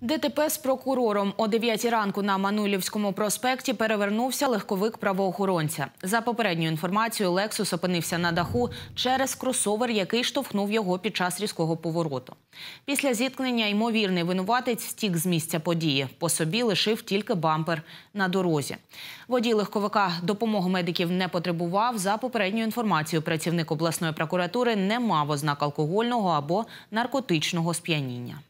ДТП з прокурором о 9 ранку на Манулівському проспекті перевернувся легковик правоохоронця. За попередньою інформацією, Лексус опинився на даху через кросовер, який штовхнув його під час різкого повороту. Після зіткнення ймовірний винуватець втік з місця події. По собі лишив тільки бампер на дорозі. Водій легковика допомогу медиків не потребував. За попередньою інформацією, працівник обласної прокуратури не мав ознак алкогольного або наркотичного сп'яніння.